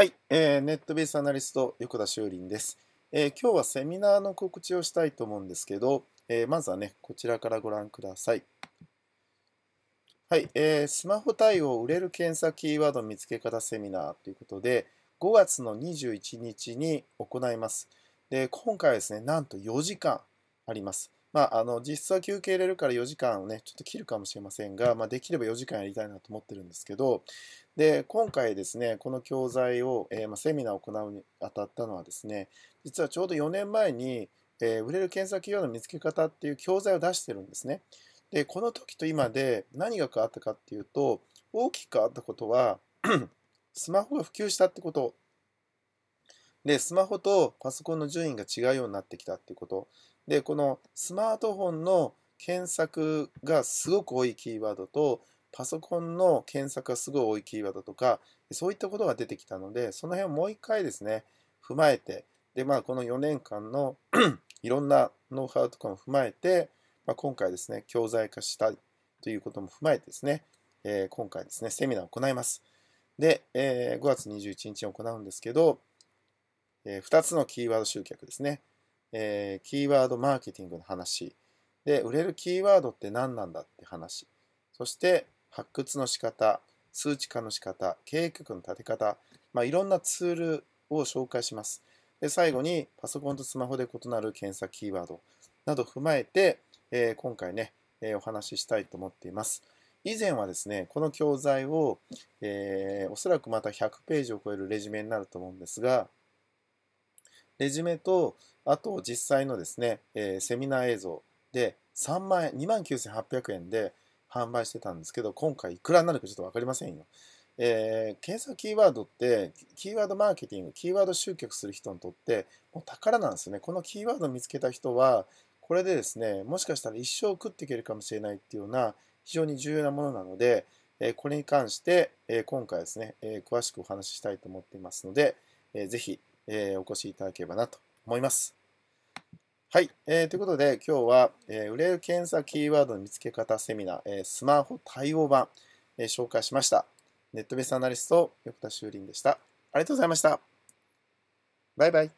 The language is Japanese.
はい、えー、ネットベースアナリスト横田修林です、えー、今日はセミナーの告知をしたいと思うんですけど、えー、まずはね、こちらからご覧ください。はい、えー、スマホ対応売れる検査キーワード見つけ方セミナーということで、5月の21日に行います。で、今回はですね、なんと4時間あります。まあ、あの実質は休憩入れるから4時間をねちょっと切るかもしれませんが、まあ、できれば4時間やりたいなと思ってるんですけどで今回ですねこの教材を、えー、まあ、セミナーを行うにあたったのはですね実はちょうど4年前に、えー、売れる検査企業の見つけ方っていう教材を出してるんですねでこの時と今で何が変わったかっていうと大きく変わったことは スマホが普及したってことで、スマホとパソコンの順位が違うようになってきたっていうこと。で、このスマートフォンの検索がすごく多いキーワードと、パソコンの検索がすごい多いキーワードとか、そういったことが出てきたので、その辺をもう一回ですね、踏まえて、で、まあ、この4年間の いろんなノウハウとかも踏まえて、まあ、今回ですね、教材化したということも踏まえてですね、えー、今回ですね、セミナーを行います。で、えー、5月21日に行うんですけど、えー、2つのキーワード集客ですね、えー、キーワードマーケティングの話で売れるキーワードって何なんだって話そして発掘の仕方数値化の仕方経営局の立て方、まあ、いろんなツールを紹介しますで最後にパソコンとスマホで異なる検索キーワードなど踏まえて、えー、今回ね、えー、お話ししたいと思っています以前はですねこの教材を、えー、おそらくまた100ページを超えるレジュメになると思うんですがレジュメと、あと実際のですね、えー、セミナー映像で3万円、2万9800円で販売してたんですけど、今回いくらになるかちょっとわかりませんよ。えー、検索キーワードって、キーワードマーケティング、キーワード集客する人にとって、もう宝なんですよね。このキーワードを見つけた人は、これでですね、もしかしたら一生食っていけるかもしれないっていうような、非常に重要なものなので、えこれに関して、え今回ですね、え詳しくお話ししたいと思っていますので、えー、ぜひえお越しいただければなと思います。はい、えー、ということで今日は、えー、売れる検査キーワードの見つけ方セミナー、えー、スマホ対応版、えー、紹介しました。ネットベースアナリスト、横田修林でした。ありがとうございました。バイバイ。